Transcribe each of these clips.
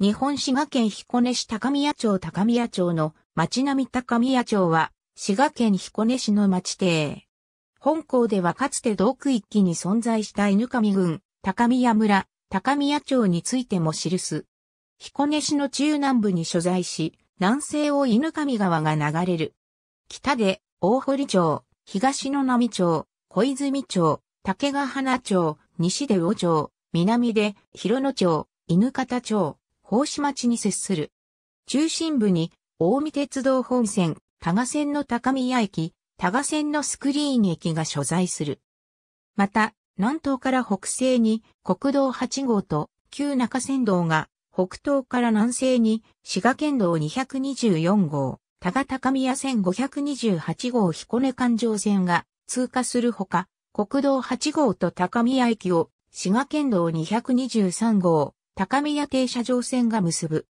日本滋賀県彦根市高宮町高宮町の町並高宮町は滋賀県彦根市の町邸。本校ではかつて同区一気に存在した犬上郡、高宮村、高宮町についても記す。彦根市の中南部に所在し、南西を犬上川が流れる。北で大堀町、東の波町、小泉町、竹ヶ花町、西で魚町、南で広野町、犬方町、奉仕町に接する。中心部に、大見鉄道本線、多賀線の高宮駅、多賀線のスクリーン駅が所在する。また、南東から北西に国道8号と旧中山道が、北東から南西に滋賀県道224号、多賀高宮線528号彦根環状線が通過するほか、国道8号と高宮駅を滋賀県道223号、高宮停車場線が結ぶ。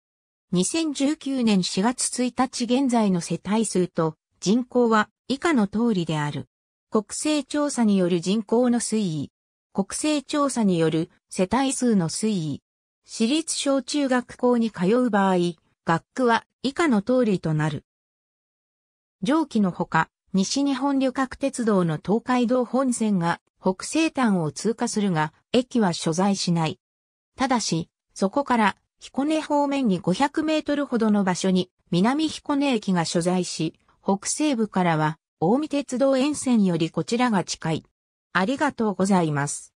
2019年4月1日現在の世帯数と人口は以下の通りである。国勢調査による人口の推移。国勢調査による世帯数の推移。私立小中学校に通う場合、学区は以下の通りとなる。上記のほか、西日本旅客鉄道の東海道本線が北西端を通過するが、駅は所在しない。ただし、そこから彦根方面に500メートルほどの場所に南彦根駅が所在し、北西部からは近江鉄道沿線よりこちらが近い。ありがとうございます。